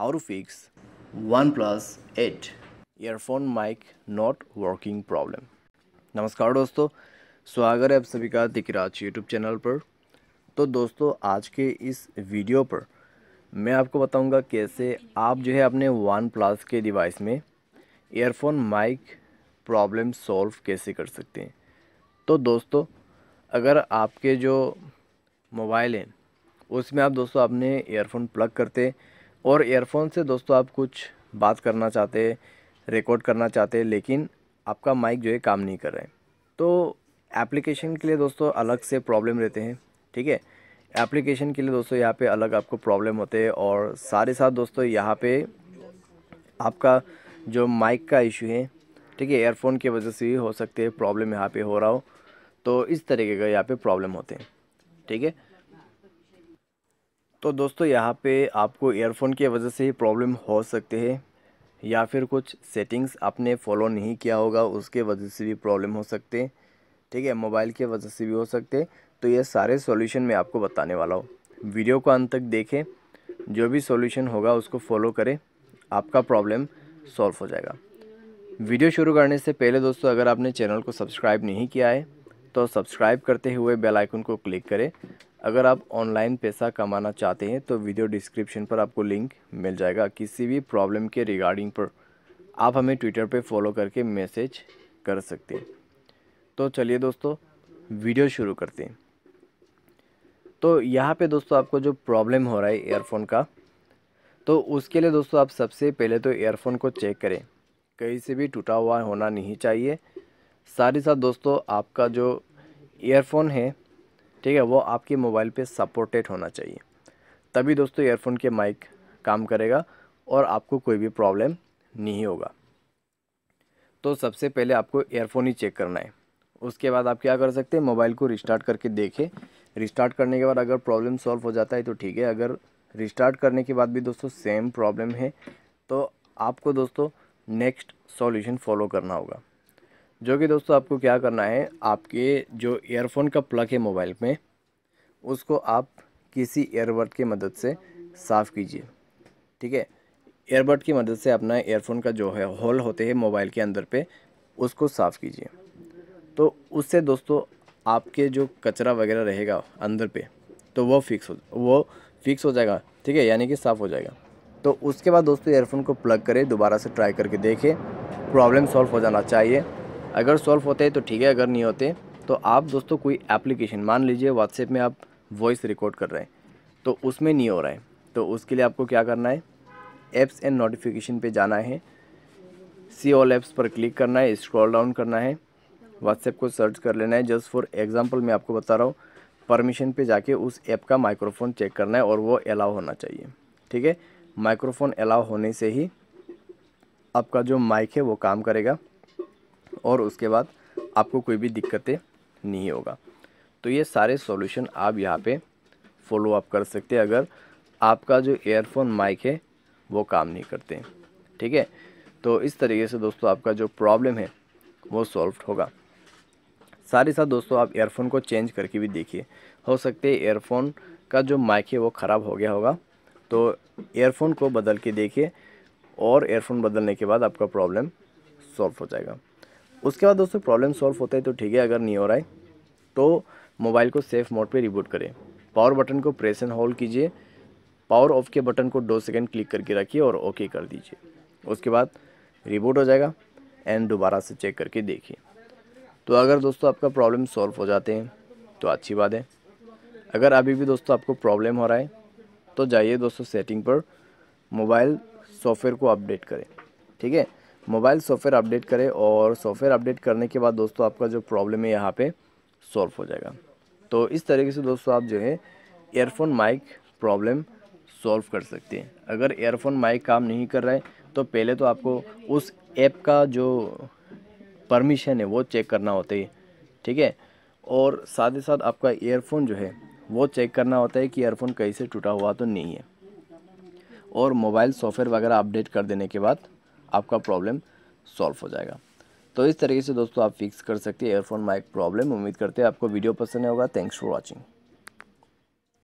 how to fix OnePlus 8 earphone mic not working problem नमस्कार दोस्तों स्वागत है आप सभी का दिकराज यूट्यूब चैनल पर तो दोस्तों आज के इस वीडियो पर मैं आपको बताऊंगा कैसे आप जो है अपने वन प्लस के डिवाइस में ईयरफोन माइक प्रॉब्लम सॉल्व कैसे कर सकते हैं तो दोस्तों अगर आपके जो मोबाइल हैं उसमें आप दोस्तों अपने ईयरफोन प्लग करते हैं और एयरफोन से दोस्तों आप कुछ बात करना चाहते रिकॉर्ड करना चाहते लेकिन आपका माइक जो है काम नहीं कर रहा है तो एप्लीकेशन के लिए दोस्तों अलग से प्रॉब्लम रहते हैं ठीक है एप्लीकेशन के लिए दोस्तों यहाँ पे अलग आपको प्रॉब्लम होते हैं और सारे साथ दोस्तों यहाँ पे आपका जो माइक का इशू है ठीक है एयरफोन की वजह से भी हो सकते हैं प्रॉब्लम यहाँ पे हो रहा हो तो इस तरीके का यहाँ पे प्रॉब्लम होते हैं ठीक है तो दोस्तों यहाँ पे आपको एयरफोन की वजह से ही प्रॉब्लम हो सकते हैं या फिर कुछ सेटिंग्स आपने फॉलो नहीं किया होगा उसके वजह से भी प्रॉब्लम हो सकते हैं ठीक है मोबाइल के वजह से भी हो सकते तो ये सारे सॉल्यूशन मैं आपको बताने वाला हूँ वीडियो को अंत तक देखें जो भी सॉल्यूशन होगा उसको फॉलो करें आपका प्रॉब्लम सॉल्व हो जाएगा वीडियो शुरू करने से पहले दोस्तों अगर आपने चैनल को सब्सक्राइब नहीं किया है तो सब्सक्राइब करते हुए बेल आइकन को क्लिक करें अगर आप ऑनलाइन पैसा कमाना चाहते हैं तो वीडियो डिस्क्रिप्शन पर आपको लिंक मिल जाएगा किसी भी प्रॉब्लम के रिगार्डिंग पर आप हमें ट्विटर पर फॉलो करके मैसेज कर सकते हैं तो चलिए दोस्तों वीडियो शुरू करते हैं तो यहाँ पे दोस्तों आपको जो प्रॉब्लम हो रहा है एयरफोन का तो उसके लिए दोस्तों आप सबसे पहले तो एयरफोन को चेक करें कहीं से भी टूटा हुआ होना नहीं चाहिए साथ ही साथ दोस्तों आपका जो ईयरफोन है ठीक है वो आपके मोबाइल पे सपोर्टेड होना चाहिए तभी दोस्तों ईयरफोन के माइक काम करेगा और आपको कोई भी प्रॉब्लम नहीं होगा तो सबसे पहले आपको ईयरफोन ही चेक करना है उसके बाद आप क्या कर सकते हैं मोबाइल को रिस्टार्ट करके देखें रिस्टार्ट करने के बाद अगर प्रॉब्लम सॉल्व हो जाता है तो ठीक है अगर रिस्टार्ट करने के बाद भी दोस्तों सेम प्रॉब्लम है तो आपको दोस्तों नेक्स्ट सॉल्यूशन फॉलो करना होगा जो कि दोस्तों आपको क्या करना है आपके जो एयरफोन का प्लग है मोबाइल में उसको आप किसी एयरबड की मदद से साफ़ कीजिए ठीक है एयरबड की मदद से अपना एयरफोन का जो है होल होते हैं मोबाइल के अंदर पे उसको साफ़ कीजिए तो उससे दोस्तों आपके जो कचरा वगैरह रहेगा अंदर पे तो वो फिक्स हो वो फिक्स हो जाएगा ठीक है यानी कि साफ़ हो जाएगा तो उसके बाद दोस्तों एयरफोन को प्लग करें दोबारा से ट्राई करके देखें प्रॉब्लम सॉल्व हो जाना चाहिए अगर सॉल्व होते हैं तो ठीक है अगर नहीं होते तो आप दोस्तों कोई एप्लीकेशन मान लीजिए व्हाट्सएप में आप वॉइस रिकॉर्ड कर रहे हैं तो उसमें नहीं हो रहा है तो उसके लिए आपको क्या करना है एप्स एंड नोटिफिकेशन पे जाना है सी ऑल एप्स पर क्लिक करना है स्क्रॉल डाउन करना है व्हाट्सएप को सर्च कर लेना है जस्ट फॉर एग्ज़ाम्पल मैं आपको बता रहा हूँ परमिशन पे जाके उस ऐप का माइक्रोफोन चेक करना है और वो अलाउ होना चाहिए ठीक है माइक्रोफोन अलाउ होने से ही आपका जो माइक है वो काम करेगा और उसके बाद आपको कोई भी दिक्कतें नहीं होगा तो ये सारे सॉल्यूशन आप यहाँ पे फॉलो अप कर सकते हैं अगर आपका जो एयरफोन माइक है वो काम नहीं करते ठीक है तो इस तरीके से दोस्तों आपका जो प्रॉब्लम है वो सॉल्व होगा साथ ही साथ दोस्तों आप एयरफोन को चेंज करके भी देखिए हो सकते है एयरफोन का जो माइक है वो ख़राब हो गया होगा तो एयरफोन को बदल के देखिए और एयरफोन बदलने के बाद आपका प्रॉब्लम सॉल्व हो जाएगा उसके बाद दोस्तों प्रॉब्लम सॉल्व होता है तो ठीक है अगर नहीं हो रहा है तो मोबाइल को सेफ मोड पे रिबूट करें पावर बटन को प्रेस एंड होल्ड कीजिए पावर ऑफ के बटन को दो सेकंड क्लिक करके रखिए और ओके कर दीजिए उसके बाद रिबूट हो जाएगा एंड दोबारा से चेक करके देखिए तो अगर दोस्तों आपका प्रॉब्लम सॉल्व हो जाते हैं तो अच्छी बात है अगर अभी भी दोस्तों आपको प्रॉब्लम हो रहा है तो जाइए दोस्तों सेटिंग पर मोबाइल सॉफ्टवेयर को अपडेट करें ठीक है मोबाइल सॉफ्टवेयर अपडेट करें और सॉफ्टवेयर अपडेट करने के बाद दोस्तों आपका जो प्रॉब्लम है यहाँ पे सॉल्व हो जाएगा तो इस तरीके से दोस्तों आप जो है एयरफोन माइक प्रॉब्लम सॉल्व कर सकते हैं अगर एयरफोन माइक काम नहीं कर रहा है तो पहले तो आपको उस ऐप का जो परमिशन है वो चेक करना होता है ठीक है और साथ ही साथ आपका एयरफोन जो है वो चेक करना होता है कि एयरफोन कहीं से टूटा हुआ तो नहीं है और मोबाइल सॉफ्टवेयर वगैरह अपडेट कर देने के बाद आपका प्रॉब्लम सॉल्व हो जाएगा तो इस तरीके से दोस्तों आप फिक्स कर सकते हैं एयरफोन माइक प्रॉब्लम उम्मीद करते हैं आपको वीडियो पसंद होगा थैंक्स फॉर वॉचिंग